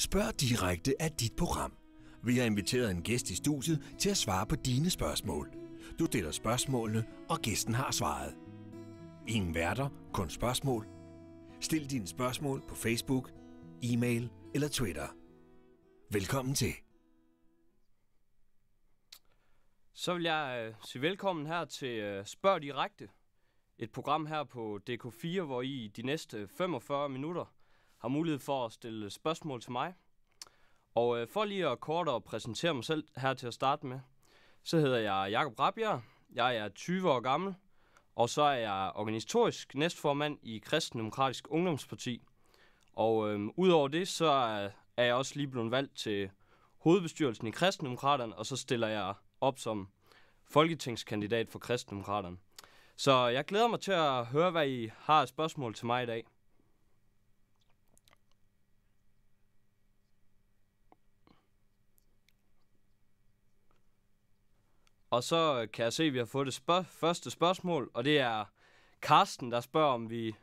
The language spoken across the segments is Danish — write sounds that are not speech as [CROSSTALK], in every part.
Spørg direkte af dit program. Vi har inviteret en gæst i studiet til at svare på dine spørgsmål. Du deler spørgsmålene, og gæsten har svaret. Ingen værter, kun spørgsmål. Stil dine spørgsmål på Facebook, e-mail eller Twitter. Velkommen til. Så vil jeg øh, sige velkommen her til øh, Spørg Direkte. Et program her på DK4, hvor I de næste 45 minutter har mulighed for at stille spørgsmål til mig. Og øh, for lige at kort og præsentere mig selv her til at starte med, så hedder jeg Jakob Rabjer. Jeg er 20 år gammel, og så er jeg organisatorisk næstformand i Kristendemokratisk Ungdomsparti. Og øh, udover det, så er jeg også lige blevet valgt til hovedbestyrelsen i Kristendemokraterne, og så stiller jeg op som folketingskandidat for Kristendemokraterne. Så jeg glæder mig til at høre, hvad I har spørgsmål til mig i dag. Og så kan jeg se, at vi har fået det spørg- første spørgsmål, og det er Karsten, der spørger, om vi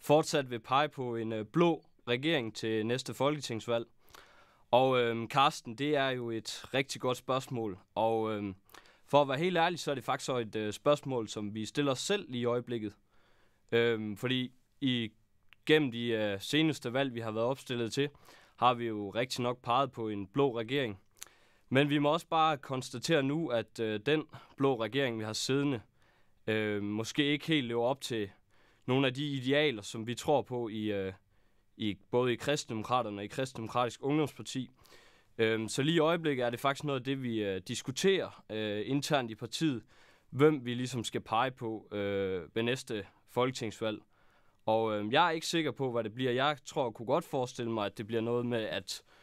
fortsat vil pege på en øh, blå regering til næste folketingsvalg. Og øh, Karsten, det er jo et rigtig godt spørgsmål, og øh, for at være helt ærlig, så er det faktisk også et øh, spørgsmål, som vi stiller os selv lige i øjeblikket. Øh, fordi i gennem de øh, seneste valg, vi har været opstillet til, har vi jo rigtig nok peget på en blå regering. Men vi må også bare konstatere nu, at øh, den blå regering, vi har siddende, øh, måske ikke helt lever op til nogle af de idealer, som vi tror på i, øh, i både i kristdemokraterne og i kristdemokratisk ungdomsparti. Øh, så lige i øjeblikket er det faktisk noget af det, vi øh, diskuterer øh, internt i partiet, hvem vi ligesom skal pege på øh, ved næste folketingsvalg. Og øh, jeg er ikke sikker på, hvad det bliver. Jeg tror, jeg kunne godt forestille mig, at det bliver noget med, at øh,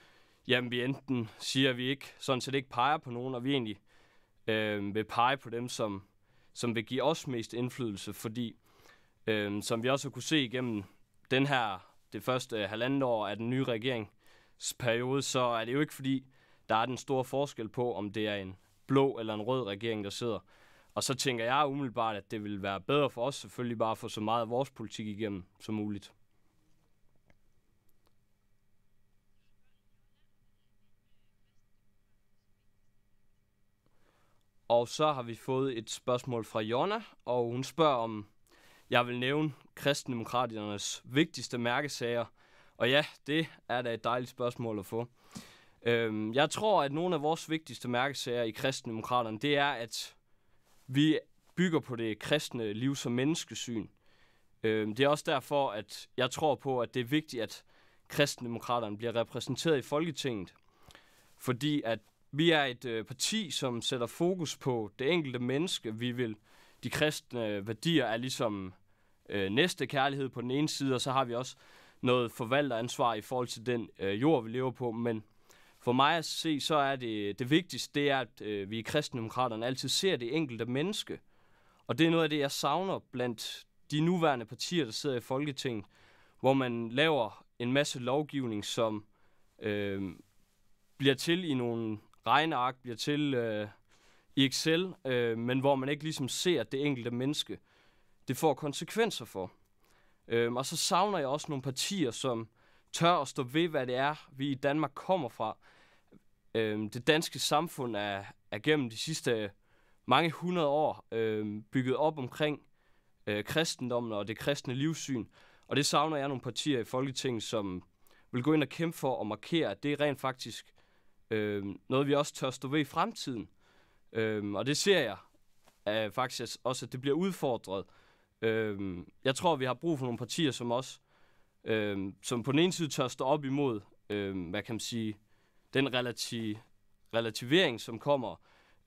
jamen vi enten siger, at vi ikke, sådan set ikke peger på nogen, og vi egentlig øh, vil pege på dem, som, som vil give os mest indflydelse, fordi øh, som vi også har kunne se igennem den her, det første øh, halvandet år af den nye regeringsperiode, så er det jo ikke fordi, der er den store forskel på, om det er en blå eller en rød regering, der sidder. Og så tænker jeg umiddelbart, at det vil være bedre for os selvfølgelig bare at få så meget af vores politik igennem som muligt. Og så har vi fået et spørgsmål fra Jonna, og hun spørger om, jeg vil nævne kristendemokraternes vigtigste mærkesager. Og ja, det er da et dejligt spørgsmål at få. Øhm, jeg tror, at nogle af vores vigtigste mærkesager i kristendemokraterne, det er, at vi bygger på det kristne liv som menneskesyn. Øhm, det er også derfor, at jeg tror på, at det er vigtigt, at kristendemokraterne bliver repræsenteret i Folketinget. Fordi at vi er et øh, parti, som sætter fokus på det enkelte menneske. Vi vil de kristne værdier er ligesom øh, næste kærlighed på den ene side, og så har vi også noget forvalteransvar i forhold til den øh, jord, vi lever på. Men for mig at se, så er det, det vigtigste, det er, at øh, vi i kristendemokraterne altid ser det enkelte menneske. Og det er noget af det, jeg savner blandt de nuværende partier, der sidder i Folketinget, hvor man laver en masse lovgivning, som øh, bliver til i nogle regneark bliver til øh, i Excel, øh, men hvor man ikke ligesom ser det enkelte menneske. Det får konsekvenser for. Øh, og så savner jeg også nogle partier, som tør at stå ved, hvad det er, vi i Danmark kommer fra. Øh, det danske samfund er, er gennem de sidste mange hundrede år øh, bygget op omkring øh, kristendommen og det kristne livssyn. Og det savner jeg nogle partier i Folketinget, som vil gå ind og kæmpe for at markere, at det rent faktisk Øh, noget, vi også tør stå ved i fremtiden. Øh, og det ser jeg øh, at faktisk også, at det bliver udfordret. Øh, jeg tror, vi har brug for nogle partier som os, øh, som på den ene side tør stå op imod, øh, hvad kan man sige, den relati- relativering, som kommer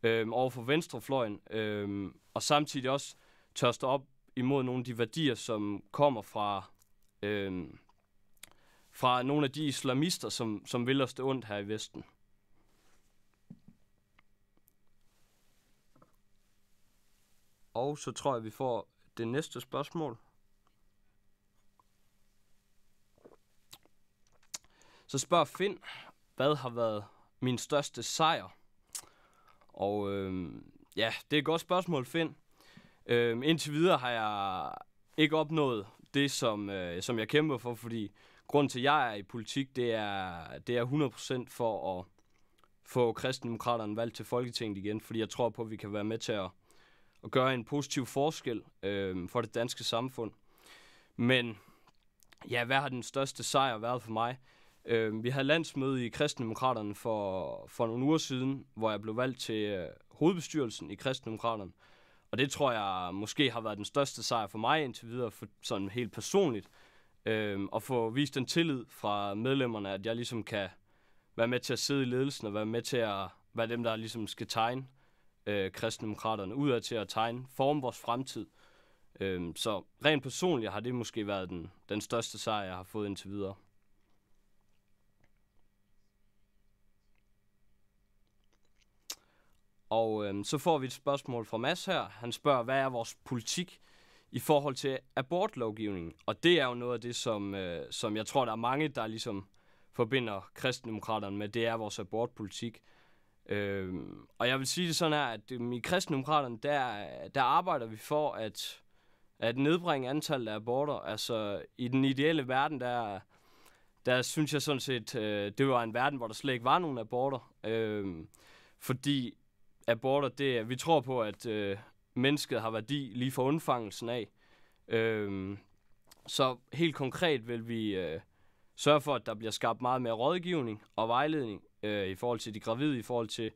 øh, over for venstrefløjen, øh, og samtidig også tør stå op imod nogle af de værdier, som kommer fra, øh, fra nogle af de islamister, som, som vil os det ondt her i Vesten. Og så tror jeg, vi får det næste spørgsmål. Så spørger Finn, hvad har været min største sejr? Og øh, ja, det er et godt spørgsmål, Finn. Øh, indtil videre har jeg ikke opnået det, som, øh, som jeg kæmper for, fordi grunden til, at jeg er i politik, det er, det er 100% for at få kristendemokraterne valgt til Folketinget igen, fordi jeg tror på, at vi kan være med til at og gøre en positiv forskel øh, for det danske samfund. Men ja, hvad har den største sejr været for mig? Øh, vi havde landsmøde i Kristendemokraterne for, for nogle uger siden, hvor jeg blev valgt til øh, hovedbestyrelsen i Kristendemokraterne. Og det tror jeg måske har været den største sejr for mig indtil videre, for, sådan helt personligt. Øh, få vist den tillid fra medlemmerne, at jeg ligesom kan være med til at sidde i ledelsen og være med til at være dem, der ligesom skal tegne øh, kristendemokraterne ud af til at tegne, forme vores fremtid. Øhm, så rent personligt har det måske været den, den største sejr, jeg har fået indtil videre. Og øhm, så får vi et spørgsmål fra Mads her. Han spørger, hvad er vores politik i forhold til abortlovgivningen? Og det er jo noget af det, som, øh, som jeg tror, der er mange, der ligesom forbinder kristendemokraterne med, det er vores abortpolitik. Øhm, og jeg vil sige det sådan her, at i kristendemokraterne, der, der arbejder vi for at, at nedbringe antallet af aborter. Altså i den ideelle verden, der, der synes jeg sådan set, øh, det var en verden, hvor der slet ikke var nogen aborter. Øhm, fordi aborter, det, vi tror på, at øh, mennesket har værdi lige for undfangelsen af. Øhm, så helt konkret vil vi øh, sørge for, at der bliver skabt meget mere rådgivning og vejledning øh, i forhold til de gravide, i forhold til,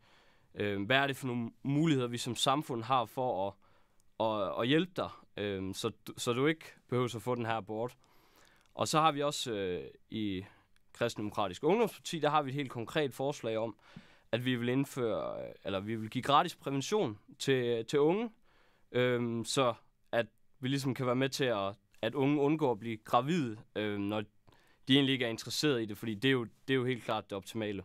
øh, hvad er det for nogle muligheder, vi som samfund har for at, at, at hjælpe dig, øh, så, så du ikke behøver at få den her abort. Og så har vi også øh, i Kristendemokratisk Ungdomsparti, der har vi et helt konkret forslag om, at vi vil indføre, øh, eller vi vil give gratis prævention til, til unge, øh, så at vi ligesom kan være med til, at, at unge undgår at blive gravide, øh, når de egentlig ikke er interesseret i det, fordi det er jo, det er jo helt klart det optimale.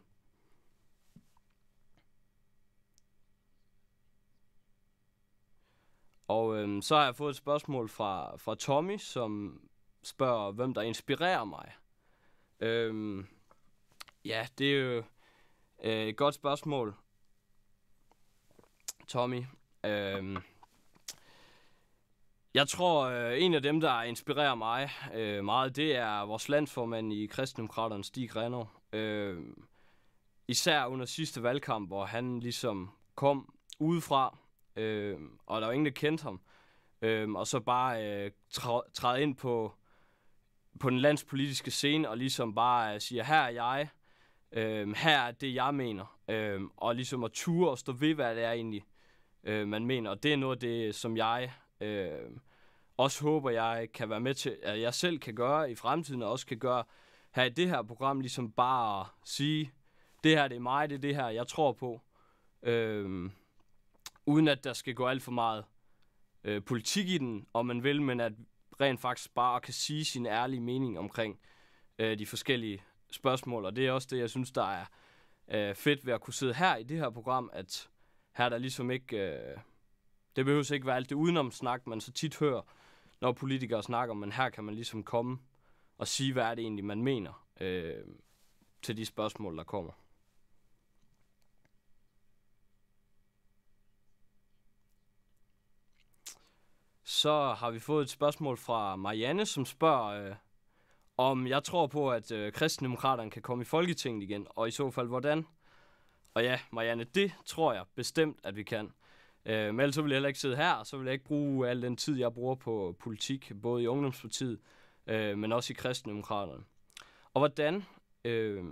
Og øhm, så har jeg fået et spørgsmål fra, fra Tommy, som spørger, hvem der inspirerer mig. Øhm, ja, det er jo øh, et godt spørgsmål, Tommy. Øhm, jeg tror, øh, en af dem, der inspirerer mig øh, meget, det er vores landsformand i Kristendemokraterne, Stig Renov. Øh, især under sidste valgkamp, hvor han ligesom kom udefra Øh, og der var ingen, der kendte ham. Øh, og så bare øh, træ- træde ind på, på den landspolitiske scene og ligesom bare øh, siger, her er jeg, øh, her er det, jeg mener. Øh, og ligesom at ture og stå ved, hvad det er egentlig, øh, man mener. Og det er noget af det, som jeg øh, også håber, jeg kan være med til, at jeg selv kan gøre i fremtiden, og også kan gøre her i det her program, ligesom bare at sige, det her det er mig, det er det her, jeg tror på. Øh, uden at der skal gå alt for meget øh, politik i den, om man vil, men at rent faktisk bare kan sige sin ærlige mening omkring øh, de forskellige spørgsmål. Og det er også det, jeg synes, der er øh, fedt ved at kunne sidde her i det her program, at her der ligesom ikke... Øh, det behøves ikke være alt det udenom snak, man så tit hører, når politikere snakker, men her kan man ligesom komme og sige, hvad er det egentlig, man mener øh, til de spørgsmål, der kommer. så har vi fået et spørgsmål fra Marianne, som spørger, øh, om jeg tror på, at øh, kristendemokraterne kan komme i Folketinget igen, og i så fald hvordan. Og ja, Marianne, det tror jeg bestemt, at vi kan. Øh, men ellers vil jeg heller ikke sidde her, og så vil jeg ikke bruge al den tid, jeg bruger på politik, både i Ungdomspartiet, øh, men også i kristendemokraterne. Og hvordan? Øh,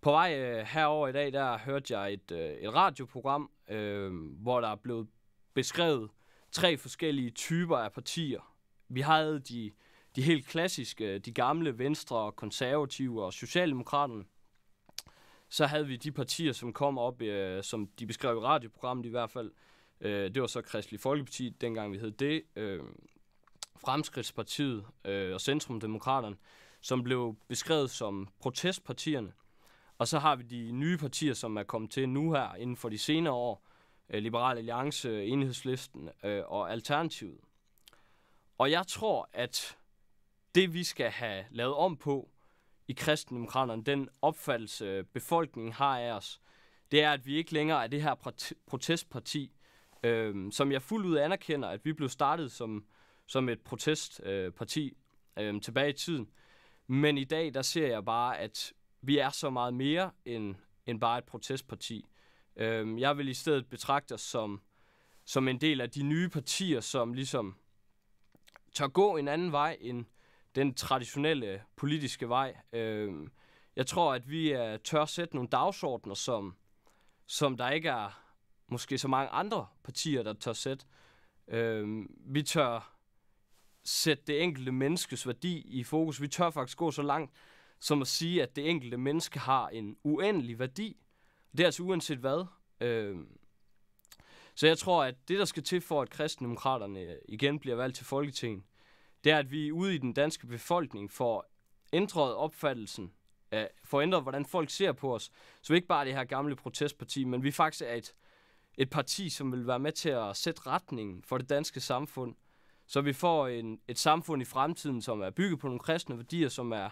på vej øh, herover i dag, der hørte jeg et, øh, et radioprogram, øh, hvor der er blevet beskrevet, øh, tre forskellige typer af partier. Vi havde de, de helt klassiske, de gamle venstre, konservative og socialdemokraterne. Så havde vi de partier, som kom op, øh, som de beskrev i radioprogrammet i hvert fald. Øh, det var så Kristelig Folkeparti, dengang vi hed det. Øh, Fremskridspartiet øh, og Centrumdemokraterne, som blev beskrevet som protestpartierne. Og så har vi de nye partier, som er kommet til nu her inden for de senere år, Øh, Liberal Alliance, Enhedslisten øh, og Alternativet. Og jeg tror, at det vi skal have lavet om på i kristendemokraterne, den opfattelse øh, befolkningen har af os, det er, at vi ikke længere er det her protestparti, øh, som jeg fuldt ud anerkender, at vi blev startet som, som et protestparti øh, øh, tilbage i tiden. Men i dag, der ser jeg bare, at vi er så meget mere end, end bare et protestparti. Øhm, jeg vil i stedet betragte os som, som en del af de nye partier, som ligesom tør gå en anden vej end den traditionelle politiske vej. Øhm, jeg tror, at vi er tør sætte nogle dagsordner, som, som der ikke er måske så mange andre partier, der tør sætte. Øhm, vi tør sætte det enkelte menneskes værdi i fokus. Vi tør faktisk gå så langt som at sige, at det enkelte menneske har en uendelig værdi. Det er altså uanset hvad. Øhm, så jeg tror, at det, der skal til for, at kristendemokraterne øh, igen bliver valgt til Folketinget, det er, at vi ude i den danske befolkning får ændret opfattelsen, af, får ændret, hvordan folk ser på os. Så vi ikke bare er det her gamle protestparti, men vi faktisk er et, et parti, som vil være med til at sætte retningen for det danske samfund. Så vi får en, et samfund i fremtiden, som er bygget på nogle kristne værdier, som er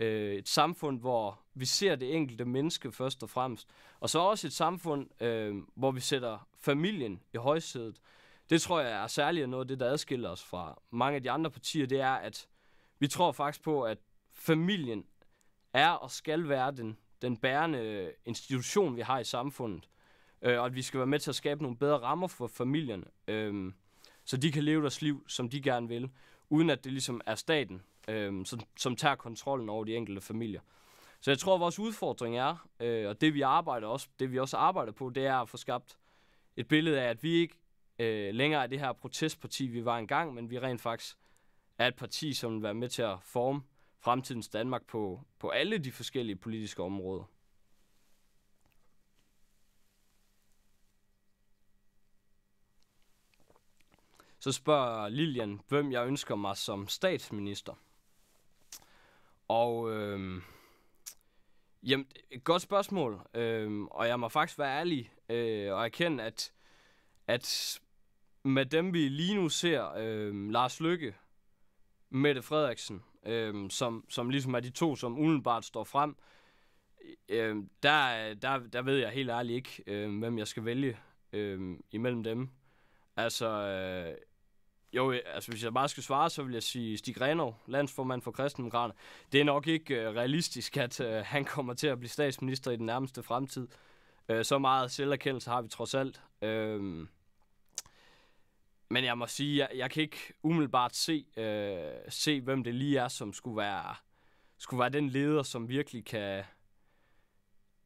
øh, et samfund, hvor vi ser det enkelte menneske først og fremmest, og så også et samfund, øh, hvor vi sætter familien i højsædet. Det tror jeg er særligt noget af det, der adskiller os fra mange af de andre partier, det er, at vi tror faktisk på, at familien er og skal være den, den bærende institution, vi har i samfundet. Øh, og at vi skal være med til at skabe nogle bedre rammer for familierne, øh, så de kan leve deres liv, som de gerne vil, uden at det ligesom er staten, øhm, som, som tager kontrollen over de enkelte familier. Så jeg tror, at vores udfordring er, øh, og det vi arbejder også, det vi også arbejder på, det er at få skabt et billede af, at vi ikke øh, længere er det her protestparti, vi var engang, men vi rent faktisk er et parti, som vil være med til at forme fremtidens Danmark på, på alle de forskellige politiske områder. Så spørger Lilian, hvem jeg ønsker mig som statsminister. Og øh, jamen, et godt spørgsmål. Øh, og jeg må faktisk være ærlig øh, og erkende, at, at med dem, vi lige nu ser, øh, Lars Lykke, Mette Frederiksen, øh, som, som ligesom er de to, som umiddelbart står frem, øh, der, der, der ved jeg helt ærligt ikke, øh, hvem jeg skal vælge øh, imellem dem. Altså, øh, jo, øh, altså hvis jeg bare skal svare, så vil jeg sige Stig Renov, landsformand for Kristendemokraterne. Det er nok ikke uh, realistisk, at uh, han kommer til at blive statsminister i den nærmeste fremtid. Uh, så meget selverkendelse har vi trods alt. Uh, men jeg må sige, jeg, jeg kan ikke umiddelbart se, uh, se, hvem det lige er, som skulle være, skulle være den leder, som virkelig kan,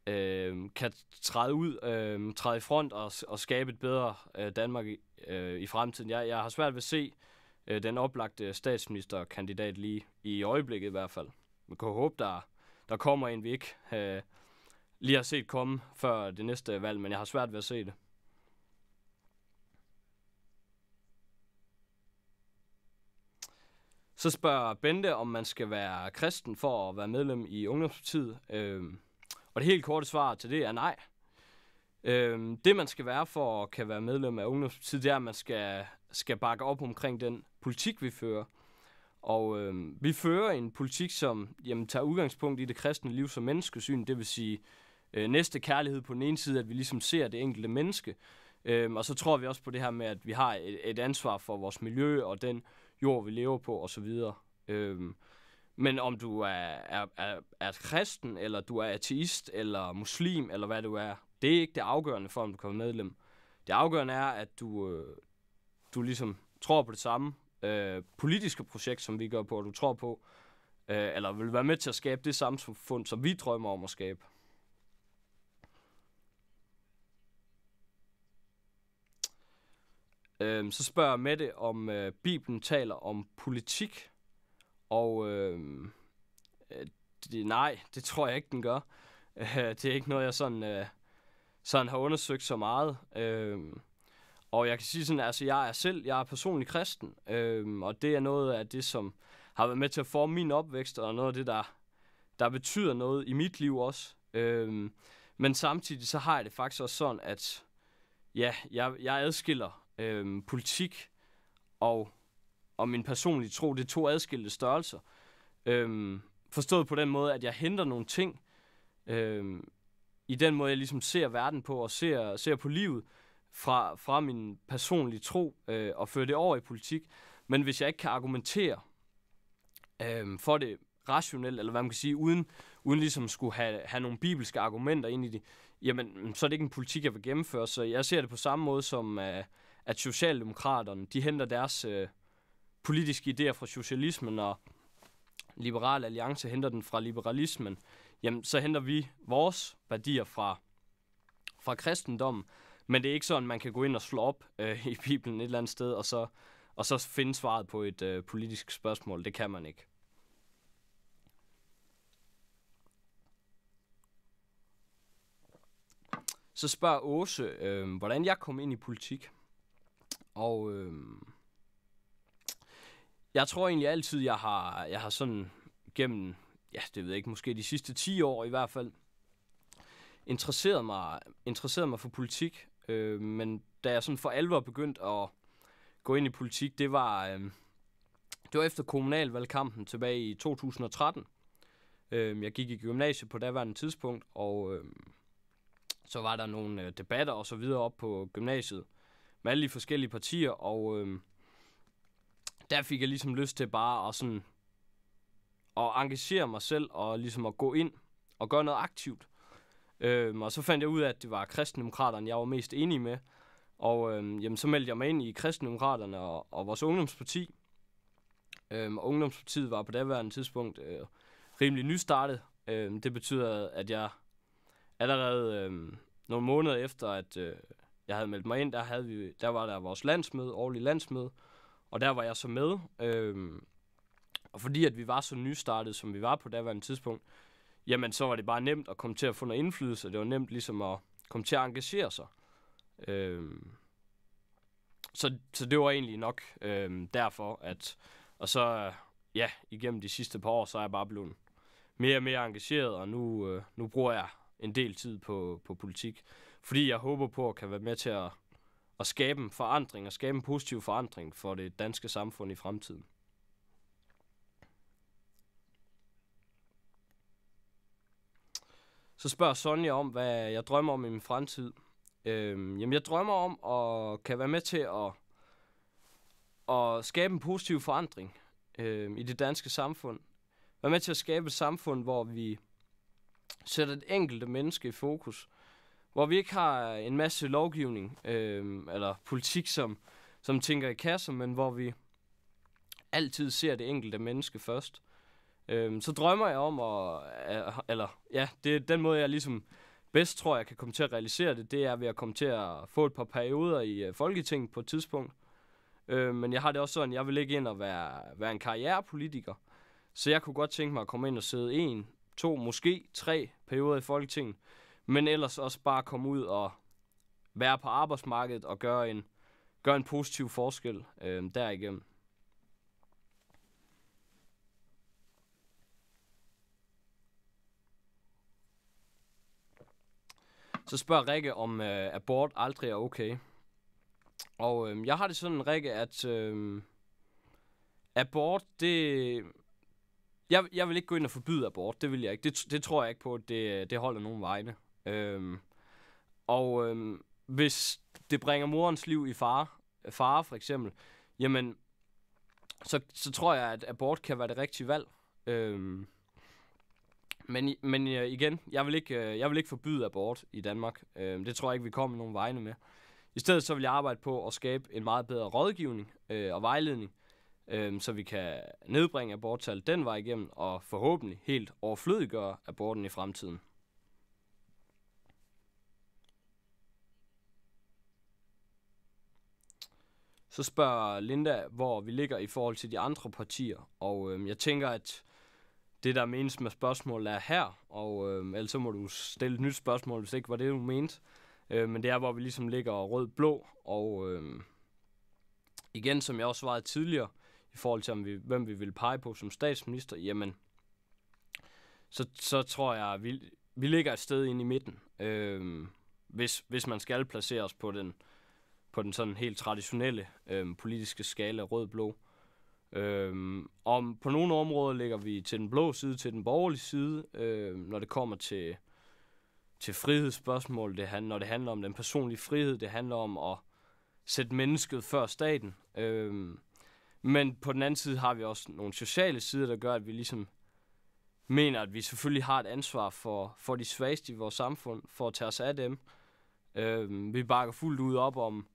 uh, kan træde ud, uh, træde i front og, og skabe et bedre uh, Danmark i, øh, i fremtiden. Jeg, jeg har svært ved at se øh, den oplagte statsministerkandidat lige i øjeblikket i hvert fald. Man kan håbe, der, der kommer en, vi ikke øh, lige har set komme før det næste valg, men jeg har svært ved at se det. Så spørger Bente, om man skal være kristen for at være medlem i Ungdomspartiet. Øh, og det helt korte svar til det er nej. Øhm, det, man skal være for at kan være medlem af Ungdomspartiet, det er, at man skal, skal bakke op omkring den politik, vi fører. Og øhm, vi fører en politik, som jamen, tager udgangspunkt i det kristne liv som menneskesyn, det vil sige øh, næste kærlighed på den ene side, at vi ligesom ser det enkelte menneske, øhm, og så tror vi også på det her med, at vi har et, et ansvar for vores miljø og den jord, vi lever på osv. Øhm, men om du er, er, er, er kristen, eller du er ateist, eller muslim, eller hvad du er, det er ikke det afgørende for, om du kommer medlem. Det afgørende er, at du, øh, du ligesom tror på det samme øh, politiske projekt, som vi gør på, og du tror på, øh, eller vil være med til at skabe det samme samfund, som vi drømmer om at skabe. Øh, så spørger Mette, om øh, Bibelen taler om politik, og øhm, øh, det, nej, det tror jeg ikke, den gør. Øh, [LAUGHS] det er ikke noget, jeg sådan øh, så han har undersøgt så meget. Øhm, og jeg kan sige sådan, altså jeg er selv, jeg er personlig kristen, øhm, og det er noget af det, som har været med til at forme min opvækst, og noget af det, der, der betyder noget i mit liv også. Øhm, men samtidig så har jeg det faktisk også sådan, at ja, jeg, jeg adskiller øhm, politik og, og min personlige tro, det er to adskilte størrelser. Øhm, forstået på den måde, at jeg henter nogle ting, øhm, i den måde, jeg ligesom ser verden på og ser, ser på livet fra, fra min personlige tro øh, og føre det over i politik. Men hvis jeg ikke kan argumentere øh, for det rationelt, eller hvad man kan sige, uden, uden ligesom skulle have, have nogle bibelske argumenter ind i det, jamen, så er det ikke en politik, jeg vil gennemføre. Så jeg ser det på samme måde som, øh, at Socialdemokraterne, de henter deres øh, politiske idéer fra socialismen, og Liberal Alliance henter den fra liberalismen jamen så henter vi vores værdier fra, fra kristendommen, men det er ikke sådan, man kan gå ind og slå op øh, i Bibelen et eller andet sted, og så, og så finde svaret på et øh, politisk spørgsmål. Det kan man ikke. Så spørger Åse, øh, hvordan jeg kom ind i politik. Og øh, jeg tror egentlig altid, jeg har, jeg har sådan gennem ja, det ved jeg ikke, måske de sidste 10 år i hvert fald, interesseret mig, interesseret mig for politik. Øh, men da jeg sådan for alvor begyndte at gå ind i politik, det var, øh, det var efter kommunalvalgkampen tilbage i 2013. Øh, jeg gik i gymnasiet på daværende tidspunkt, og øh, så var der nogle øh, debatter og så videre op på gymnasiet med alle de forskellige partier, og øh, der fik jeg ligesom lyst til bare at sådan og engagere mig selv og ligesom at gå ind og gøre noget aktivt. Øhm, og så fandt jeg ud af, at det var kristendemokraterne, jeg var mest enig med. Og øhm, jamen, så meldte jeg mig ind i kristendemokraterne og, og vores ungdomsparti. Øhm, og ungdomspartiet var på daværende tidspunkt øh, rimelig nystartet. Øhm, det betyder, at jeg allerede øhm, nogle måneder efter, at øh, jeg havde meldt mig ind, der, havde vi, der var der vores landsmøde, årlige landsmøde. Og der var jeg så med. Øhm, og fordi at vi var så nystartet, som vi var på daværende tidspunkt, jamen så var det bare nemt at komme til at få noget indflydelse, det var nemt ligesom at komme til at engagere sig. Øhm, så, så det var egentlig nok øhm, derfor, at, og så, ja, igennem de sidste par år, så er jeg bare blevet mere og mere engageret, og nu, øh, nu bruger jeg en del tid på, på politik, fordi jeg håber på at kan være med til at, at skabe en forandring, og skabe en positiv forandring for det danske samfund i fremtiden. Så spørger Sonja om, hvad jeg drømmer om i min fremtid. Øhm, jamen, jeg drømmer om at kan være med til at, at skabe en positiv forandring øhm, i det danske samfund. Være med til at skabe et samfund, hvor vi sætter det enkelte menneske i fokus. Hvor vi ikke har en masse lovgivning øhm, eller politik, som, som tænker i kasser, men hvor vi altid ser det enkelte menneske først. Øhm, så drømmer jeg om, at, eller ja, det er den måde, jeg ligesom bedst tror, jeg kan komme til at realisere det, det er ved at komme til at få et par perioder i øh, Folketinget på et tidspunkt. Øh, men jeg har det også sådan, jeg vil ikke ind og være, være en karrierepolitiker. Så jeg kunne godt tænke mig at komme ind og sidde en, to, måske tre perioder i Folketinget. Men ellers også bare komme ud og være på arbejdsmarkedet og gøre en, gøre en positiv forskel øhm, derigennem. Så spørger Rikke, om øh, abort aldrig er okay. Og øh, jeg har det sådan, Rikke, at øh, abort, det... Jeg, jeg vil ikke gå ind og forbyde abort, det vil jeg ikke. Det, det tror jeg ikke på, at det, det holder nogen vegne. Øh, og øh, hvis det bringer morens liv i fare, fare for eksempel, jamen, så, så tror jeg, at abort kan være det rigtige valg. Øh, men, men øh, igen, jeg vil, ikke, øh, jeg vil ikke forbyde abort i Danmark. Øh, det tror jeg ikke, vi kommer nogen vegne med. I stedet så vil jeg arbejde på at skabe en meget bedre rådgivning og vejledning, så vi kan nedbringe aborttallet den vej igennem, og forhåbentlig helt overflødiggøre aborten i fremtiden. Så spørger Linda, hvor vi ligger i forhold til de andre partier, og øhm, jeg tænker, at det, der menes med spørgsmålet, er her, og øh, ellers så må du stille et nyt spørgsmål, hvis ikke var det, du mente. Øh, men det er, hvor vi ligesom ligger rød-blå, og øh, igen, som jeg også svarede tidligere, i forhold til, om vi, hvem vi vil pege på som statsminister, jamen, så, så tror jeg, vi, vi ligger et sted ind i midten, øh, hvis, hvis man skal placere os på den, på den sådan helt traditionelle øh, politiske skala rød-blå. Øh, Øhm, om på nogle områder ligger vi til den blå side, til den borgerlige side, øhm, når det kommer til, til frihedsspørgsmål, det handler, når det handler om den personlige frihed, det handler om at sætte mennesket før staten. Øhm, men på den anden side har vi også nogle sociale sider, der gør, at vi ligesom mener, at vi selvfølgelig har et ansvar for, for de svageste i vores samfund, for at tage os af dem. Øhm, vi bakker fuldt ud op om,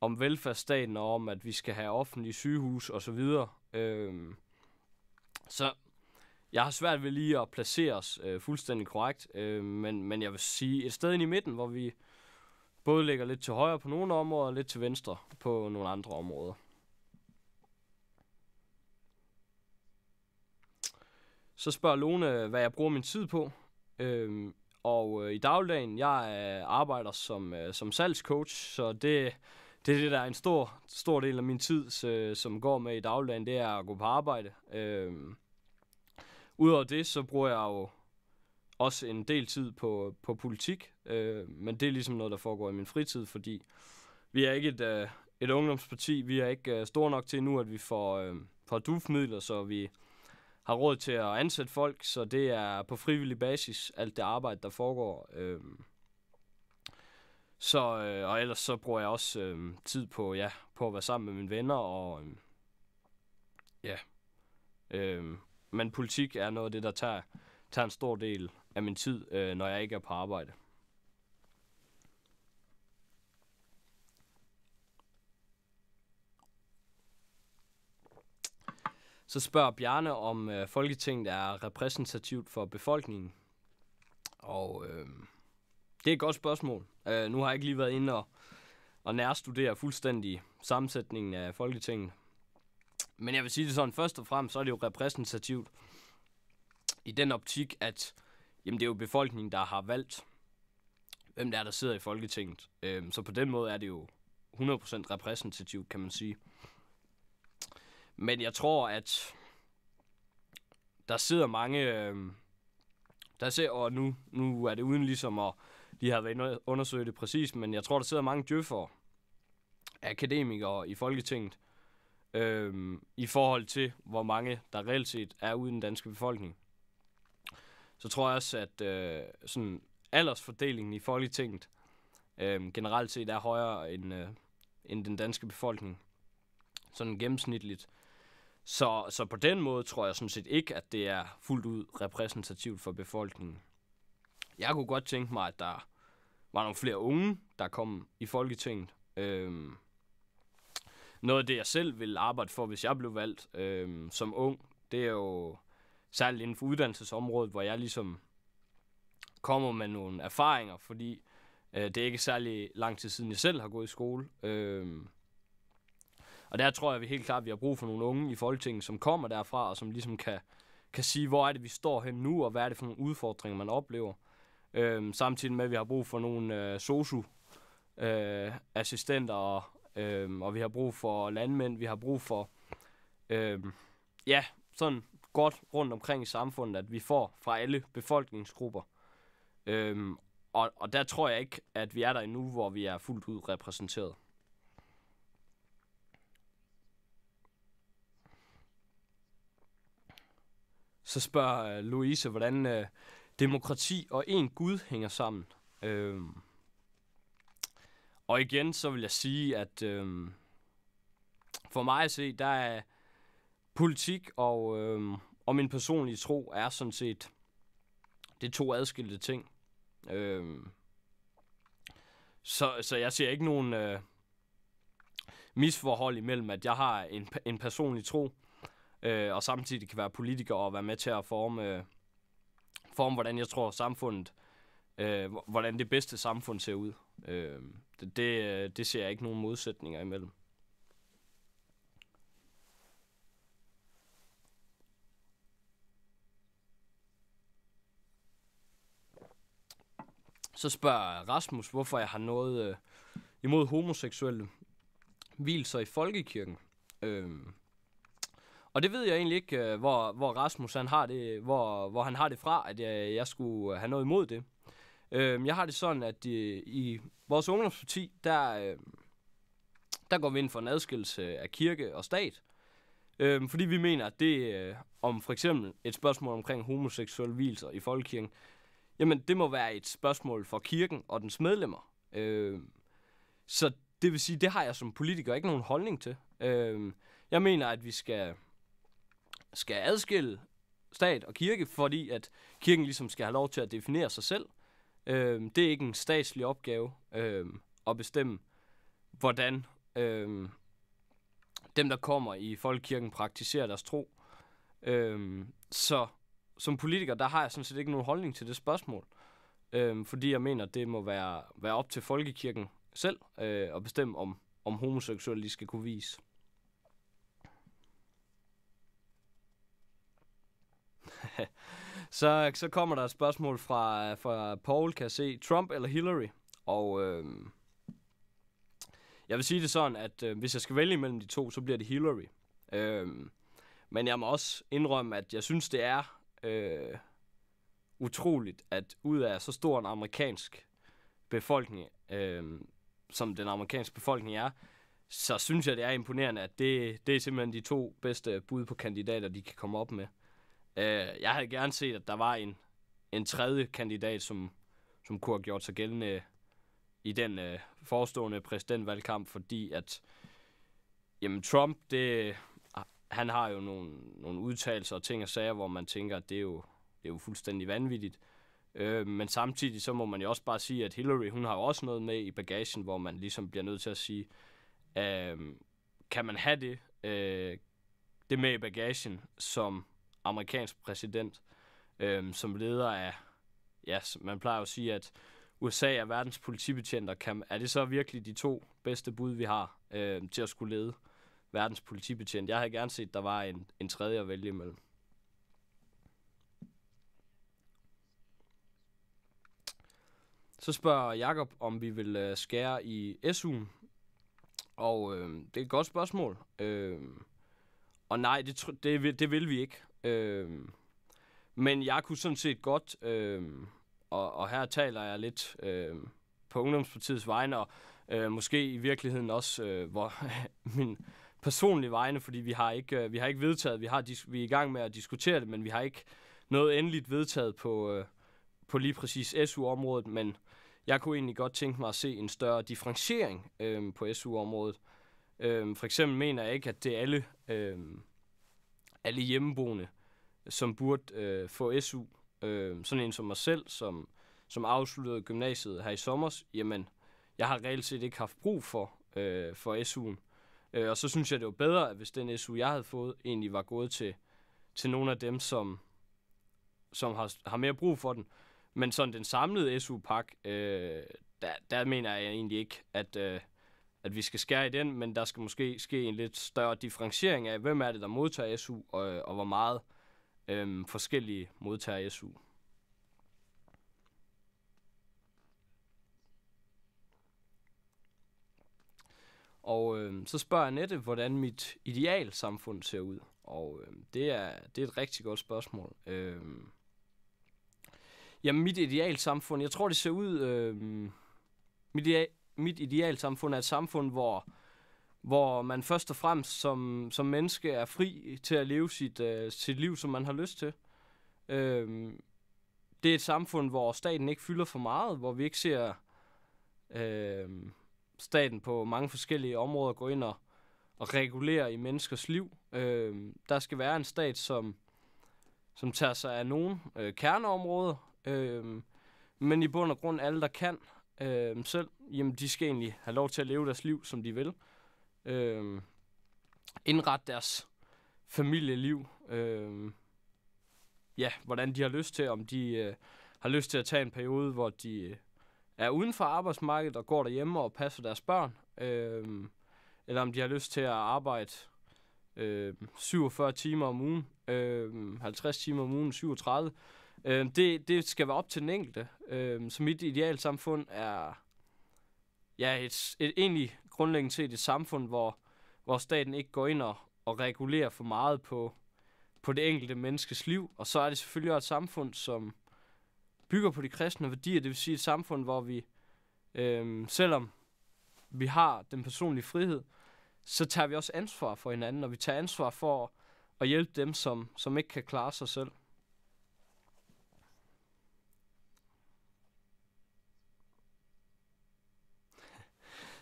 om velfærdsstaten og om, at vi skal have offentlige sygehus osv. Så, videre. Øh, så jeg har svært ved lige at placere os øh, fuldstændig korrekt, øh, men, men jeg vil sige et sted ind i midten, hvor vi både ligger lidt til højre på nogle områder og lidt til venstre på nogle andre områder. Så spørger Lone, hvad jeg bruger min tid på. Øhm, og øh, i dagligdagen, jeg øh, arbejder som, øh, som salgscoach, så det, det er det, der er en stor, stor del af min tid, så, øh, som går med i dagligdagen, det er at gå på arbejde. Øhm, Udover det, så bruger jeg jo også en del tid på, på politik, øh, men det er ligesom noget, der foregår i min fritid, fordi vi er ikke et, øh, et ungdomsparti, vi er ikke øh, store nok til nu, at vi får, øh, får dufmidler, så vi har råd til at ansætte folk, så det er på frivillig basis alt det arbejde, der foregår. Øh, så, øh, og ellers så bruger jeg også øh, tid på, ja, på at være sammen med mine venner, og øh, ja. Øh, men politik er noget af det, der tager, tager en stor del af min tid, øh, når jeg ikke er på arbejde. Så spørger Bjarne, om øh, Folketinget er repræsentativt for befolkningen. Og øh, det er et godt spørgsmål. Øh, nu har jeg ikke lige været inde og, og nærstudere fuldstændig sammensætningen af Folketinget. Men jeg vil sige det sådan, først og fremmest så er det jo repræsentativt i den optik, at jamen, det er jo befolkningen, der har valgt, hvem der er, der sidder i Folketinget. Øh, så på den måde er det jo 100% repræsentativt, kan man sige. Men jeg tror, at der sidder mange... Øh, der ser, og nu, nu er det uden ligesom at de har været undersøgt det præcis, men jeg tror, der sidder mange djøffere, akademikere i Folketinget, øhm, i forhold til, hvor mange der reelt set er ude i den danske befolkning. Så tror jeg også, at øh, sådan aldersfordelingen i Folketinget øh, generelt set er højere end, øh, end den danske befolkning. Sådan gennemsnitligt. Så, så på den måde tror jeg sådan set ikke, at det er fuldt ud repræsentativt for befolkningen. Jeg kunne godt tænke mig, at der var nogle flere unge, der kom i Folketinget. Øhm, noget af det, jeg selv vil arbejde for, hvis jeg blev valgt øhm, som ung, det er jo særligt inden for uddannelsesområdet, hvor jeg ligesom kommer med nogle erfaringer, fordi øh, det er ikke særlig lang tid siden, jeg selv har gået i skole. Øhm, og der tror jeg vi helt klart, at vi har brug for nogle unge i Folketinget, som kommer derfra, og som ligesom kan, kan sige, hvor er det, vi står hen nu, og hvad er det for nogle udfordringer, man oplever. Øhm, samtidig med, at vi har brug for nogle øh, SOSU-assistenter, øh, øh, og vi har brug for landmænd, vi har brug for, øh, ja, sådan godt rundt omkring i samfundet, at vi får fra alle befolkningsgrupper. Øhm, og, og der tror jeg ikke, at vi er der endnu, hvor vi er fuldt ud repræsenteret. Så spørger øh, Louise, hvordan, øh, demokrati og en Gud hænger sammen. Øhm, og igen, så vil jeg sige, at øhm, for mig at se, der er politik og, øhm, og min personlige tro er sådan set, det er to adskilte ting. Øhm, så, så jeg ser ikke nogen øh, misforhold imellem, at jeg har en, en personlig tro, øh, og samtidig kan være politiker og være med til at forme... Øh, forme, hvordan jeg tror samfundet, øh, hvordan det bedste samfund ser ud. Øh, det, det, det ser jeg ikke nogen modsætninger imellem. Så spørger Rasmus, hvorfor jeg har noget øh, imod homoseksuelle hvilser i folkekirken. Øh, og det ved jeg egentlig ikke, øh, hvor, hvor Rasmus han har det, hvor, hvor han har det fra, at jeg, jeg skulle øh, have noget imod det. Øhm, jeg har det sådan, at de, øh, i vores ungdomsparti, der, der går vi ind for en adskillelse af kirke og stat. Øhm, fordi vi mener, at det øh, om for eksempel et spørgsmål omkring homoseksuelle hvilser i folkekirken, jamen det må være et spørgsmål for kirken og dens medlemmer. Øhm, så det vil sige, det har jeg som politiker ikke nogen holdning til. Øhm, jeg mener, at vi skal skal adskille stat og kirke, fordi at kirken ligesom skal have lov til at definere sig selv. Øh, det er ikke en statslig opgave øh, at bestemme, hvordan øh, dem, der kommer i folkekirken, praktiserer deres tro. Øh, så som politiker, der har jeg sådan set ikke nogen holdning til det spørgsmål. Øhm, fordi jeg mener, det må være, være op til folkekirken selv øh, at bestemme, om, om homoseksuelle skal kunne vise. Så, så kommer der et spørgsmål fra, fra Paul, kan se. Trump eller Hillary? Og øh, jeg vil sige det sådan, at øh, hvis jeg skal vælge mellem de to, så bliver det Hillary. Øh, men jeg må også indrømme, at jeg synes, det er øh, utroligt, at ud af så stor en amerikansk befolkning, øh, som den amerikanske befolkning er, så synes jeg, det er imponerende, at det, det er simpelthen de to bedste bud på kandidater, de kan komme op med. Øh, jeg havde gerne set, at der var en, en tredje kandidat, som, som kunne have gjort sig gældende i den øh, forestående præsidentvalgkamp, fordi at jamen, Trump, det, han har jo nogle, nogle udtalelser og ting og sager, hvor man tænker, at det er jo, det er jo fuldstændig vanvittigt. Øh, men samtidig så må man jo også bare sige, at Hillary, hun har jo også noget med i bagagen, hvor man ligesom bliver nødt til at sige, øh, kan man have det, øh, det med i bagagen, som amerikansk præsident, øhm, som leder af, ja, man plejer jo at sige, at USA er verdens politibetjent, og Kan, er det så virkelig de to bedste bud, vi har øhm, til at skulle lede verdens politibetjent? Jeg havde gerne set, der var en, en tredje at vælge imellem. Så spørger Jakob, om vi vil øh, skære i SU'en. Og øh, det er et godt spørgsmål. Øh, og nej, det, det, det vil vi ikke. Øh, men jeg kunne sådan set godt, øh, og, og her taler jeg lidt øh, på Ungdomspartiets vegne, og øh, måske i virkeligheden også, øh, hvor [LAUGHS] min personlige vegne, fordi vi har ikke, øh, vi har ikke vedtaget, vi, har vi er i gang med at diskutere det, men vi har ikke noget endeligt vedtaget på, øh, på lige præcis SU-området, men jeg kunne egentlig godt tænke mig at se en større differentiering øh, på SU-området. Øh, for eksempel mener jeg ikke, at det er alle... Øh, alle hjemmeboende, som burde øh, få SU. Øh, sådan en som mig selv, som, som afsluttede gymnasiet her i sommer, jamen, jeg har reelt set ikke haft brug for, øh, for SU'en. Øh, og så synes jeg, det var bedre, at hvis den SU, jeg havde fået, egentlig var gået til, til nogle af dem, som, som har, har mere brug for den. Men sådan den samlede SU-pakke, øh, der, der mener jeg egentlig ikke, at, øh, at vi skal skære i den, men der skal måske ske en lidt større differentiering af, hvem er det, der modtager SU, og, og hvor meget øhm, forskellige modtager SU. Og øh, så spørger Annette, hvordan mit idealsamfund ser ud. Og øh, det, er, det er et rigtig godt spørgsmål. Øh, jamen, mit idealsamfund, jeg tror, det ser ud... Øh, mit ideal, mit idealsamfund er et samfund, hvor, hvor man først og fremmest som, som menneske er fri til at leve sit, øh, sit liv, som man har lyst til. Øh, det er et samfund, hvor staten ikke fylder for meget, hvor vi ikke ser øh, staten på mange forskellige områder gå ind og, og regulere i menneskers liv. Øh, der skal være en stat, som, som tager sig af nogle øh, kerneområder, øh, men i bund og grund alle, der kan, øh, selv, jamen de skal egentlig have lov til at leve deres liv, som de vil. Øh, indrette deres familieliv. Øh, ja, hvordan de har lyst til, om de øh, har lyst til at tage en periode, hvor de øh, er uden for arbejdsmarkedet og går derhjemme og passer deres børn. Øh, eller om de har lyst til at arbejde øh, 47 timer om ugen, øh, 50 timer om ugen, 37 Øh, det, det skal være op til den enkelte. Øhm, så mit samfund er ja, et, et, egentlig grundlæggende set et samfund, hvor, hvor staten ikke går ind og, og regulerer for meget på, på det enkelte menneskes liv. Og så er det selvfølgelig også et samfund, som bygger på de kristne værdier, det vil sige et samfund, hvor vi, øhm, selvom vi har den personlige frihed, så tager vi også ansvar for hinanden, og vi tager ansvar for at hjælpe dem, som, som ikke kan klare sig selv.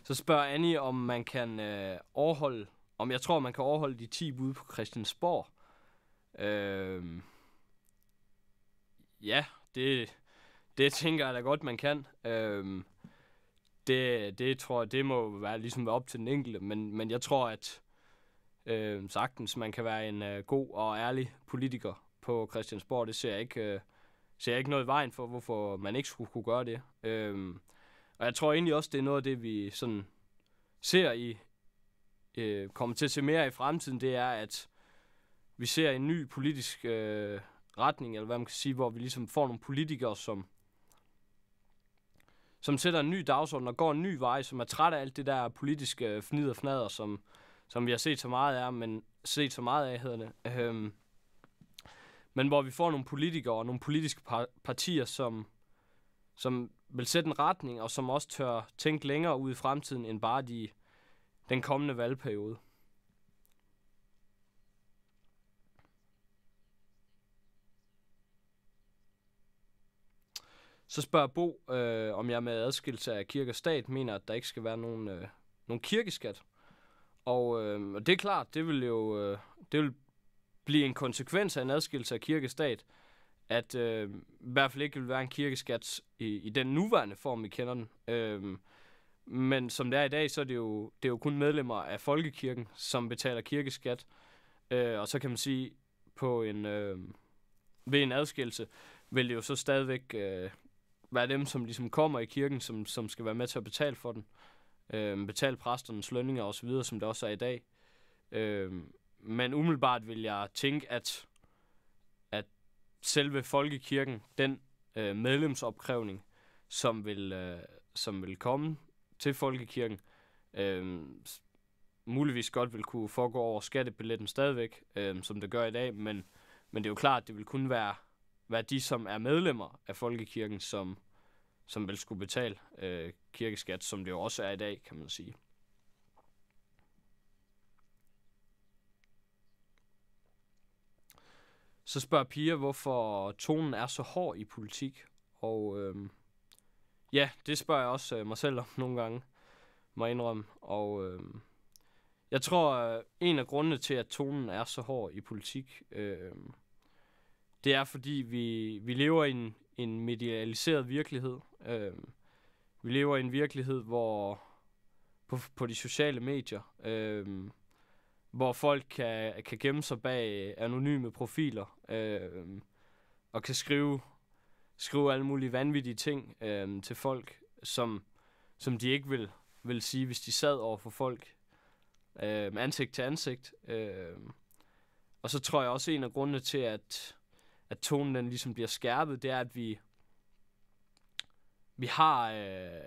Så spørger Annie, om man kan øh, overholde, om jeg tror, man kan overholde de 10 bud på Christiansborg. Øh, ja, det, det tænker jeg da godt, man kan. Øh, det, det tror jeg, det må være ligesom være op til den enkelte, men, men jeg tror, at øh, sagtens man kan være en øh, god og ærlig politiker på Christiansborg. Det ser jeg ikke, øh, ser jeg ikke noget i vejen for, hvorfor man ikke skulle kunne gøre det. Øh, og jeg tror egentlig også, det er noget af det, vi sådan ser i, øh, kommer til at se mere i fremtiden, det er, at vi ser en ny politisk øh, retning, eller hvad man kan sige, hvor vi ligesom får nogle politikere, som, som sætter en ny dagsorden og går en ny vej, som er træt af alt det der politiske øh, fnid og fnader, som, som vi har set så meget af, men set så meget af, hedder det. Øh, men hvor vi får nogle politikere og nogle politiske par- partier, som, som vil sætte en retning, og som også tør tænke længere ud i fremtiden end bare de, den kommende valgperiode. Så spørger Bo, øh, om jeg med adskillelse af kirke og stat mener, at der ikke skal være nogen, øh, nogen kirkeskat. Og, øh, og det er klart, det vil jo øh, det vil blive en konsekvens af en adskillelse af kirke og stat at øh, i hvert fald ikke vil være en kirkeskat i, i den nuværende form, vi kender den. Øh, men som det er i dag, så er det jo, det er jo kun medlemmer af folkekirken, som betaler kirkeskat. Øh, og så kan man sige, på en, øh, ved en adskillelse, vil det jo så stadigvæk øh, være dem, som ligesom kommer i kirken, som, som skal være med til at betale for den. Øh, betale præsternes lønninger osv., som det også er i dag. Øh, men umiddelbart vil jeg tænke, at selve folkekirken, den øh, medlemsopkrævning, som vil, øh, som vil komme til folkekirken, øh, muligvis godt vil kunne foregå over skattebilletten stadigvæk, øh, som det gør i dag, men, men det er jo klart, at det vil kun være, være de, som er medlemmer af folkekirken, som, som vil skulle betale øh, kirkeskat, som det jo også er i dag, kan man sige. Så spørger Pia, hvorfor tonen er så hård i politik. Og øhm, ja, det spørger jeg også øh, mig selv om nogle gange, må indrømme. Og øhm, jeg tror, øh, en af grundene til, at tonen er så hård i politik, øhm, det er, fordi vi, vi lever i en, en medialiseret virkelighed. Øhm, vi lever i en virkelighed, hvor på, på de sociale medier... Øhm, hvor folk kan, kan gemme sig bag øh, anonyme profiler øh, og kan skrive, skrive alle mulige vanvittige ting øh, til folk, som, som de ikke vil, vil sige, hvis de sad over for folk øh, ansigt til ansigt. Øh, og så tror jeg også, at en af grundene til, at, at tonen den ligesom bliver skærpet, det er, at vi, vi har... Øh,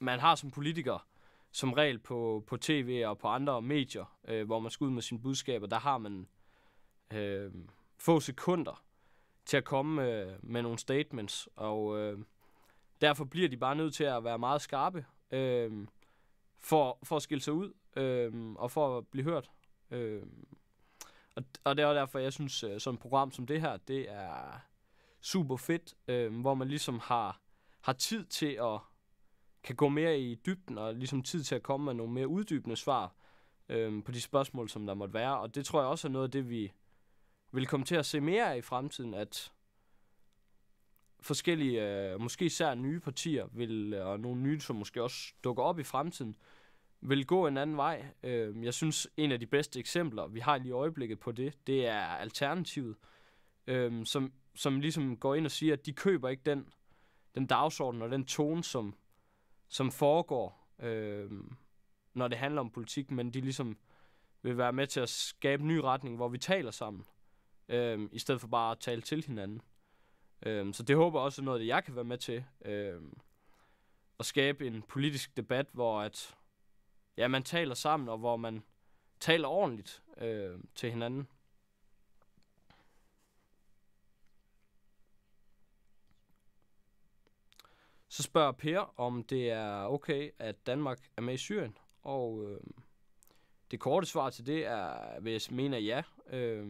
man har som politiker som regel på, på tv og på andre medier, øh, hvor man skal ud med sine budskaber, der har man øh, få sekunder til at komme øh, med nogle statements, og øh, derfor bliver de bare nødt til at være meget skarpe øh, for, for at skille sig ud øh, og for at blive hørt. Øh, og, og det er derfor, jeg synes, øh, sådan et program som det her, det er super fedt, øh, hvor man ligesom har, har tid til at kan gå mere i dybden og ligesom tid til at komme med nogle mere uddybende svar øh, på de spørgsmål, som der måtte være. Og det tror jeg også er noget af det, vi vil komme til at se mere af i fremtiden, at forskellige, øh, måske især nye partier, vil, øh, og nogle nye, som måske også dukker op i fremtiden, vil gå en anden vej. Øh, jeg synes, en af de bedste eksempler, vi har lige i øjeblikket på det, det er Alternativet, øh, som, som ligesom går ind og siger, at de køber ikke den, den dagsorden og den tone, som som foregår, øh, når det handler om politik, men de ligesom vil være med til at skabe en ny retning, hvor vi taler sammen, øh, i stedet for bare at tale til hinanden. Øh, så det håber jeg også er noget, jeg kan være med til, øh, at skabe en politisk debat, hvor at, ja, man taler sammen, og hvor man taler ordentligt øh, til hinanden. Så spørger Per, om det er okay, at Danmark er med i Syrien, og øh, det korte svar til det er, hvis jeg mener ja. Øh,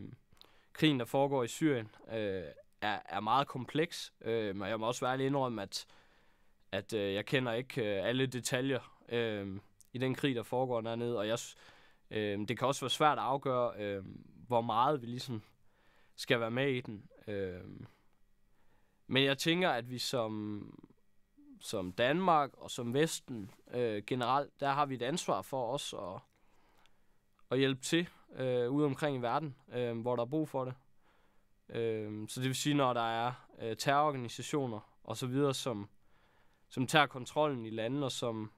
krigen, der foregår i Syrien, øh, er, er meget kompleks, øh, og jeg må også være ærlig indrømme, at, at øh, jeg kender ikke øh, alle detaljer øh, i den krig, der foregår dernede, og jeg, øh, det kan også være svært at afgøre, øh, hvor meget vi ligesom skal være med i den. Øh, men jeg tænker, at vi som som Danmark og som Vesten øh, generelt, der har vi et ansvar for os at, at hjælpe til øh, ude omkring i verden, øh, hvor der er brug for det. Øh, så det vil sige, når der er øh, terrororganisationer og så videre, som, som tager kontrollen i landet og som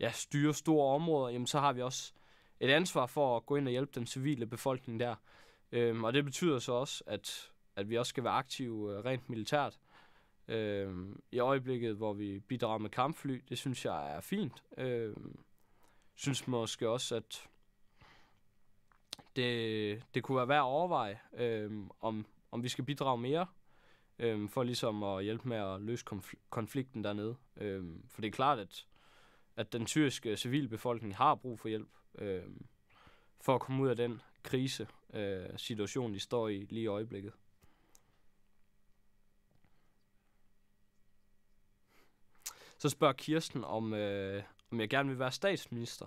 ja, styrer store områder, jamen så har vi også et ansvar for at gå ind og hjælpe den civile befolkning der. Øh, og det betyder så også, at, at vi også skal være aktive øh, rent militært. Øh, I øjeblikket, hvor vi bidrager med kampfly, det synes jeg er fint. Øh, synes måske også, at det, det kunne være værd at overveje, øh, om, om vi skal bidrage mere, øh, for ligesom at hjælpe med at løse konfl- konflikten dernede. Øh, for det er klart, at, at den tyrkiske civilbefolkning har brug for hjælp øh, for at komme ud af den krise, øh, situation, de står i lige i øjeblikket. Så spørger Kirsten, om, øh, om jeg gerne vil være statsminister.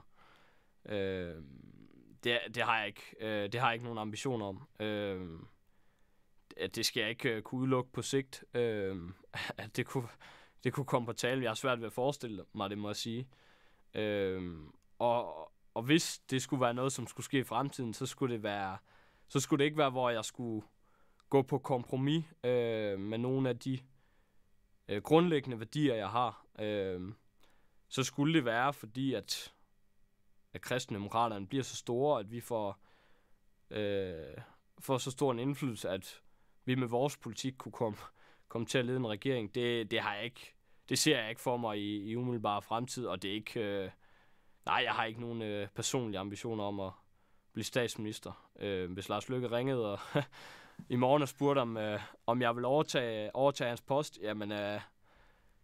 Øh, det, det, har jeg ikke, øh, det har jeg ikke nogen ambition om. Øh, det skal jeg ikke øh, kunne udelukke på sigt, øh, [LAUGHS] at det kunne, det kunne komme på tale. Jeg har svært ved at forestille mig det, må jeg sige. Øh, og, og hvis det skulle være noget, som skulle ske i fremtiden, så skulle det, være, så skulle det ikke være, hvor jeg skulle gå på kompromis øh, med nogle af de øh, grundlæggende værdier, jeg har. Øh, så skulle det være, fordi at, at kristendemokraterne bliver så store, at vi får, øh, får så stor en indflydelse, at vi med vores politik kunne komme, komme til at lede en regering. Det, det har jeg ikke. Det ser jeg ikke for mig i, i umiddelbare fremtid, og det er ikke... Øh, nej, jeg har ikke nogen øh, personlige ambitioner om at blive statsminister. Øh, hvis Lars Løkke ringede og, [LAUGHS] i morgen og spurgte, om, øh, om jeg vil overtage, overtage hans post, jamen... Øh,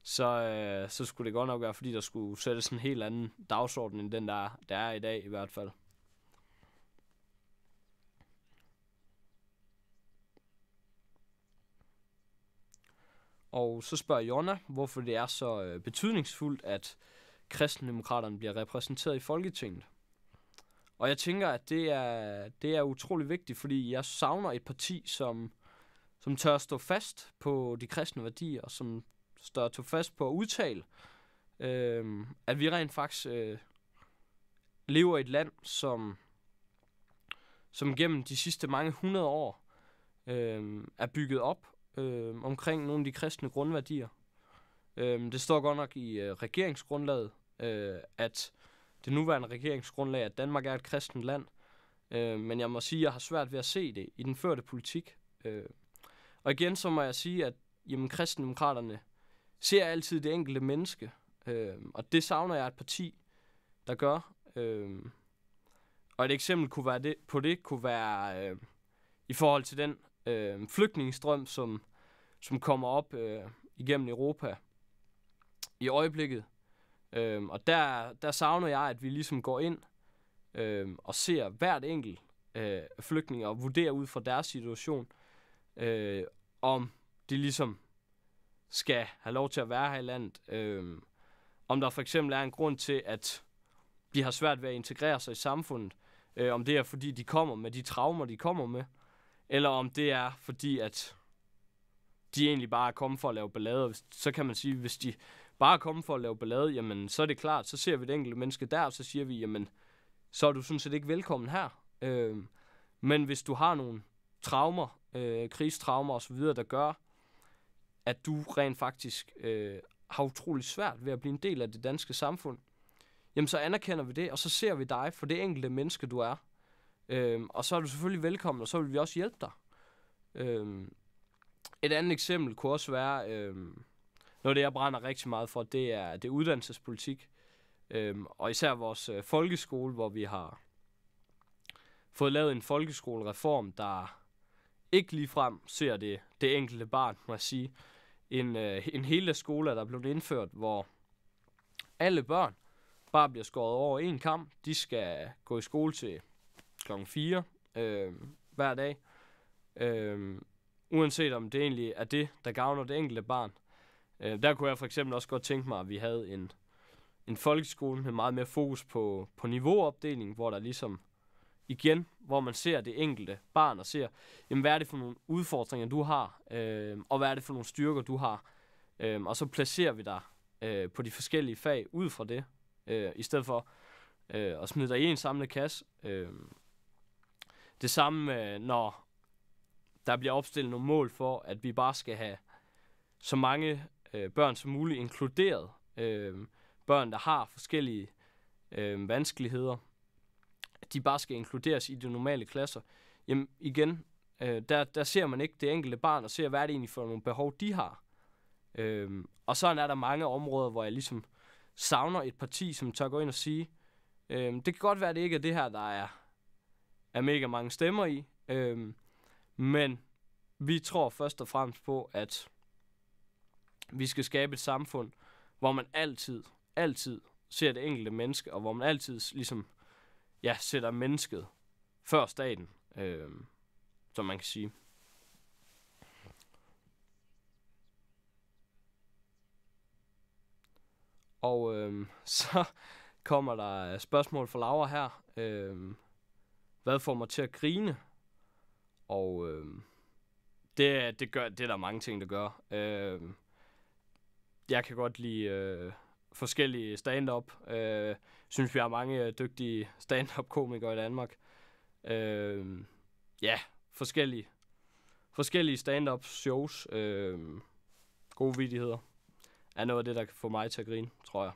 så, øh, så skulle det godt nok være, fordi der skulle sættes en helt anden dagsorden, end den, der der er i dag i hvert fald. Og så spørger Jonna, hvorfor det er så øh, betydningsfuldt, at kristendemokraterne bliver repræsenteret i Folketinget. Og jeg tænker, at det er, det er utrolig vigtigt, fordi jeg savner et parti, som, som tør stå fast på de kristne værdier, og som står to fast på at udtale, øh, at vi rent faktisk øh, lever i et land, som, som gennem de sidste mange hundrede år øh, er bygget op øh, omkring nogle af de kristne grundværdier. Øh, det står godt nok i øh, regeringsgrundlaget, øh, at det nuværende regeringsgrundlag, at Danmark er et kristent land. Øh, men jeg må sige, at jeg har svært ved at se det i den førte politik. Øh, og igen så må jeg sige, at jamen, kristendemokraterne ser altid det enkelte menneske. Øh, og det savner jeg et parti, der gør. Øh, og et eksempel kunne være det, på det kunne være øh, i forhold til den øh, flygtningestrøm, som, som kommer op øh, igennem Europa i øjeblikket. Øh, og der, der savner jeg, at vi ligesom går ind øh, og ser hvert enkelt øh, flygtning og vurderer ud fra deres situation, øh, om det ligesom skal have lov til at være her i landet. Øhm, om der for eksempel er en grund til, at de har svært ved at integrere sig i samfundet. Øh, om det er, fordi de kommer med de traumer, de kommer med. Eller om det er, fordi at de egentlig bare er kommet for at lave ballade. Så kan man sige, hvis de bare er kommet for at lave ballade, jamen så er det klart, så ser vi det enkelte menneske der, og så siger vi, jamen så er du sådan set ikke velkommen her. Øh, men hvis du har nogle traumer, øh, krigstraumer osv., der gør, at du rent faktisk øh, har utrolig svært ved at blive en del af det danske samfund, jamen så anerkender vi det, og så ser vi dig for det enkelte menneske, du er. Øhm, og så er du selvfølgelig velkommen, og så vil vi også hjælpe dig. Øhm, et andet eksempel kunne også være, øhm, noget af det, jeg brænder rigtig meget for, det er, det er uddannelsespolitik. Øhm, og især vores øh, folkeskole, hvor vi har fået lavet en folkeskolereform, der ikke ligefrem ser det, det enkelte barn, må jeg sige en, øh, en hele skole, der er blevet indført, hvor alle børn bare bliver skåret over en kamp. De skal gå i skole til klokken 4 øh, hver dag. Øh, uanset om det egentlig er det, der gavner det enkelte barn. Øh, der kunne jeg for eksempel også godt tænke mig, at vi havde en, en folkeskole med meget mere fokus på, på niveauopdeling, hvor der ligesom igen, hvor man ser det enkelte barn og ser, jamen, hvad er det for nogle udfordringer, du har, øh, og hvad er det for nogle styrker, du har. Øh, og så placerer vi dig øh, på de forskellige fag ud fra det, øh, i stedet for øh, at smide dig i en samlet kasse. Øh, det samme, øh, når der bliver opstillet nogle mål for, at vi bare skal have så mange øh, børn som muligt inkluderet. Øh, børn, der har forskellige øh, vanskeligheder de bare skal inkluderes i de normale klasser, jamen igen, øh, der, der ser man ikke det enkelte barn og ser, hvad det egentlig for nogle behov, de har. Øhm, og sådan er der mange områder, hvor jeg ligesom savner et parti, som tør gå ind og sige, øhm, det kan godt være, at det ikke er det her, der er, er mega mange stemmer i, øhm, men vi tror først og fremmest på, at vi skal skabe et samfund, hvor man altid, altid ser det enkelte menneske, og hvor man altid ligesom ja, sætter mennesket før staten, øh, som man kan sige. Og øh, [LAUGHS] så kommer der spørgsmål fra Laura her. Øh, hvad får mig til at grine? Og øh, det, det, gør, det er der mange ting, der gør. Øh, jeg kan godt lide... Øh, forskellige stand-up. Øh, synes, vi har mange øh, dygtige stand-up-komikere i Danmark. Øh, ja, forskellige, forskellige stand-up shows. Øh, gode vidigheder er noget af det, der kan få mig til at grine, tror jeg.